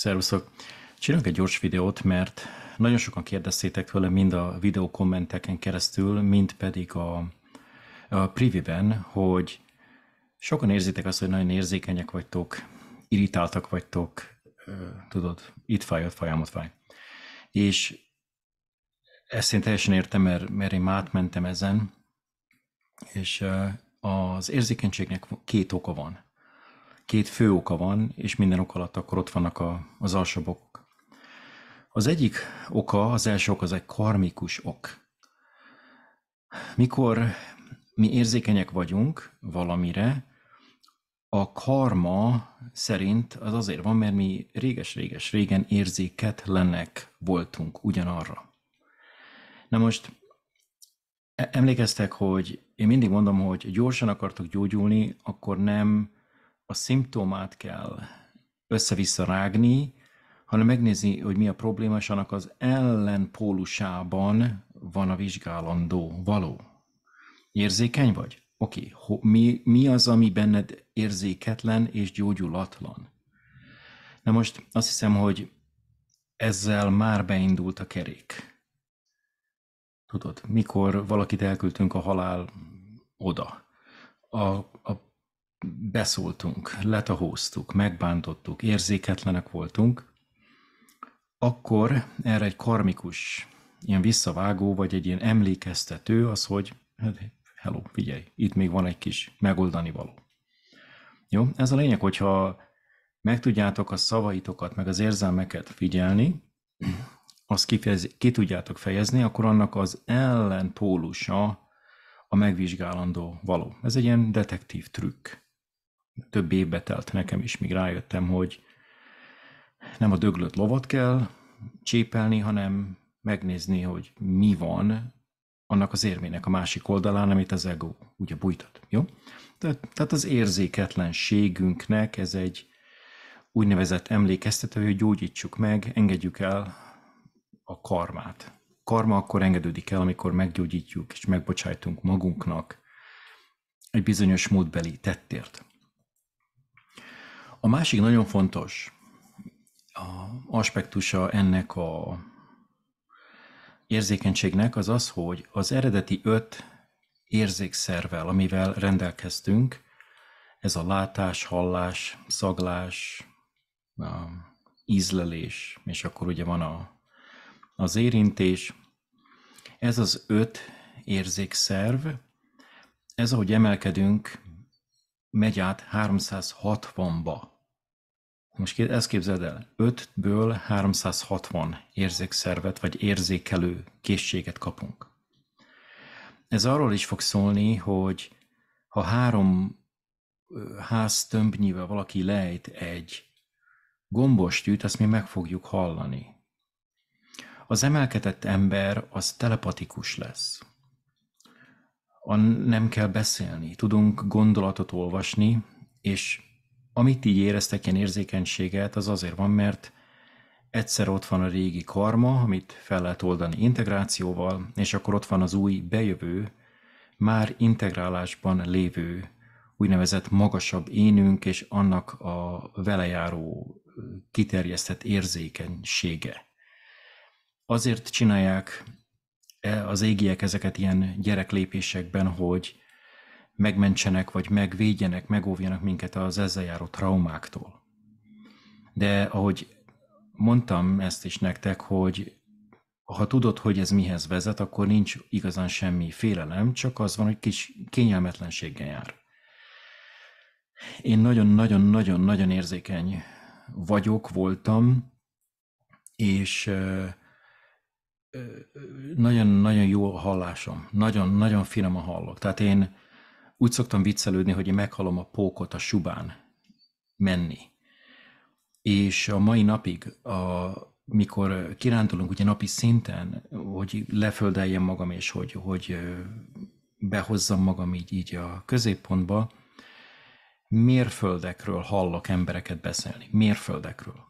Szervuszok! Csinálok egy gyors videót, mert nagyon sokan kérdeztétek tőle mind a videó kommenteken keresztül, mind pedig a, a priviben, hogy sokan érzitek azt, hogy nagyon érzékenyek vagytok, irritáltak vagytok, tudod, itt fáj, ott fáj, ott fáj. És ezt én teljesen értem, mert, mert én már átmentem ezen, és az érzékenységnek két oka van két fő oka van, és minden ok alatt akkor ott vannak a, az alsóbb okok. Az egyik oka, az első ok az egy karmikus ok. Mikor mi érzékenyek vagyunk valamire, a karma szerint az azért van, mert mi réges-réges régen érzéketlenek voltunk ugyanarra. Na most e- emlékeztek, hogy én mindig mondom, hogy gyorsan akartok gyógyulni, akkor nem a szimptomát kell össze-vissza rágni, hanem megnézni, hogy mi a probléma, és annak az ellenpólusában van a vizsgálandó való. Érzékeny vagy? Oké, okay. mi, mi az, ami benned érzéketlen és gyógyulatlan? Na most azt hiszem, hogy ezzel már beindult a kerék. Tudod, mikor valakit elküldtünk a halál oda, a, a beszóltunk, letahóztuk, megbántottuk, érzéketlenek voltunk, akkor erre egy karmikus, ilyen visszavágó, vagy egy ilyen emlékeztető az, hogy hát, hello, figyelj, itt még van egy kis megoldani való. Jó, ez a lényeg, hogyha meg tudjátok a szavaitokat, meg az érzelmeket figyelni, azt kifejez, ki tudjátok fejezni, akkor annak az ellenpólusa a megvizsgálandó való. Ez egy ilyen detektív trükk több évbe telt nekem is, míg rájöttem, hogy nem a döglött lovat kell csépelni, hanem megnézni, hogy mi van annak az érmének a másik oldalán, amit az ego ugye bújtat. Jó? Tehát, az érzéketlenségünknek ez egy úgynevezett emlékeztető, hogy gyógyítsuk meg, engedjük el a karmát. Karma akkor engedődik el, amikor meggyógyítjuk és megbocsájtunk magunknak egy bizonyos módbeli tettért. A másik nagyon fontos a aspektusa ennek a érzékenységnek az az, hogy az eredeti öt érzékszervel, amivel rendelkeztünk, ez a látás, hallás, szaglás, a ízlelés, és akkor ugye van a, az érintés. Ez az öt érzékszerv, ez ahogy emelkedünk, megy át 360-ba. Most ezt képzeld el, 5-ből 360 érzékszervet vagy érzékelő készséget kapunk. Ez arról is fog szólni, hogy ha három ház tömbnyivel valaki lejt egy gombostűt, azt mi meg fogjuk hallani. Az emelkedett ember az telepatikus lesz. A nem kell beszélni, tudunk gondolatot olvasni, és amit így éreztek ilyen érzékenységet, az azért van, mert egyszer ott van a régi karma, amit fel lehet oldani integrációval, és akkor ott van az új bejövő, már integrálásban lévő úgynevezett magasabb énünk és annak a velejáró kiterjesztett érzékenysége. Azért csinálják e, az égiek ezeket ilyen gyereklépésekben, hogy megmentsenek, vagy megvédjenek, megóvjanak minket az ezzel járó traumáktól. De ahogy mondtam ezt is nektek, hogy ha tudod, hogy ez mihez vezet, akkor nincs igazán semmi félelem, csak az van, hogy kis kényelmetlenséggel jár. Én nagyon-nagyon-nagyon-nagyon érzékeny vagyok, voltam, és nagyon-nagyon jó a hallásom, nagyon-nagyon finom a hallok. Tehát én úgy szoktam viccelődni, hogy én meghalom a pókot a subán menni. És a mai napig, a, mikor kirándulunk ugye napi szinten, hogy leföldeljem magam, és hogy, hogy behozzam magam így, így a középpontba, mérföldekről hallok embereket beszélni. Mérföldekről.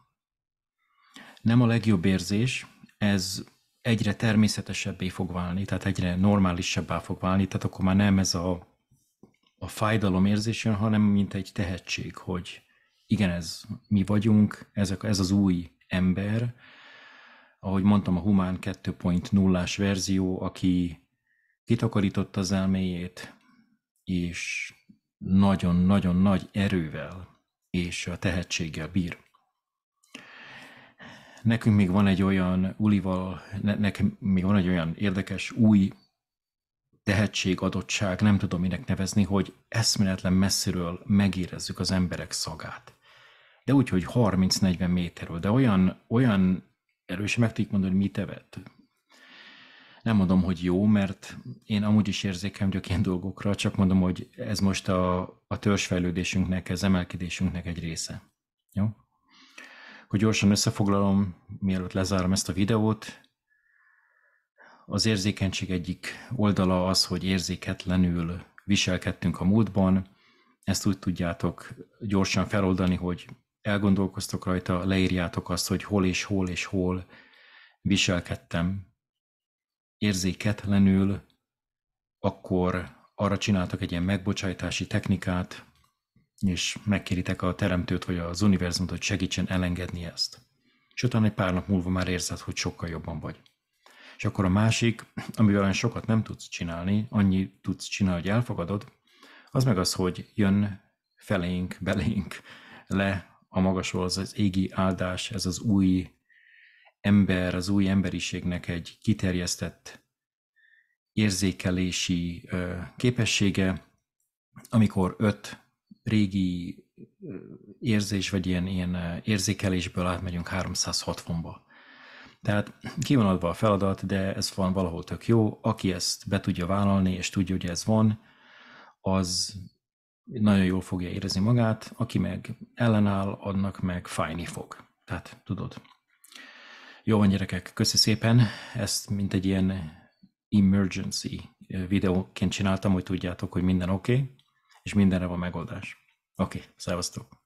Nem a legjobb érzés, ez egyre természetesebbé fog válni, tehát egyre normálisabbá fog válni, tehát akkor már nem ez a a fájdalom érzés jön, hanem mint egy tehetség, hogy igen, ez mi vagyunk, ezek, ez az új ember, ahogy mondtam, a Humán 2.0-ás verzió, aki kitakarította az elméjét, és nagyon-nagyon nagy erővel és a tehetséggel bír. Nekünk még van egy olyan Ulival, ne, nekem még van egy olyan érdekes új tehetség, adottság, nem tudom minek nevezni, hogy eszméletlen messziről megérezzük az emberek szagát. De úgy, hogy 30-40 méterről, de olyan, olyan erős meg tudjuk mondani, hogy mit evett. Nem mondom, hogy jó, mert én amúgy is érzékem vagyok ilyen dolgokra, csak mondom, hogy ez most a, a törzsfejlődésünknek, az emelkedésünknek egy része. Jó? Hogy gyorsan összefoglalom, mielőtt lezárom ezt a videót, az érzékenység egyik oldala az, hogy érzéketlenül viselkedtünk a múltban. Ezt úgy tudjátok gyorsan feloldani, hogy elgondolkoztok rajta, leírjátok azt, hogy hol és hol és hol viselkedtem érzéketlenül, akkor arra csináltak egy ilyen megbocsájtási technikát, és megkéritek a teremtőt vagy az univerzumot, hogy segítsen elengedni ezt. És utána egy pár nap múlva már érzed, hogy sokkal jobban vagy. És akkor a másik, amivel olyan sokat nem tudsz csinálni, annyi tudsz csinálni, hogy elfogadod, az meg az, hogy jön felénk, belénk le a magasról az, az égi áldás, ez az új ember, az új emberiségnek egy kiterjesztett érzékelési képessége, amikor öt régi érzés, vagy ilyen, ilyen érzékelésből átmegyünk 360-ba. Tehát ki van adva a feladat, de ez van valahol tök jó. Aki ezt be tudja vállalni, és tudja, hogy ez van, az nagyon jól fogja érezni magát, aki meg ellenáll, annak meg fájni fog. Tehát tudod. Jó van gyerekek, köszi szépen. Ezt mint egy ilyen emergency videóként csináltam, hogy tudjátok, hogy minden oké, okay, és mindenre van megoldás. Oké, okay, szevasztok!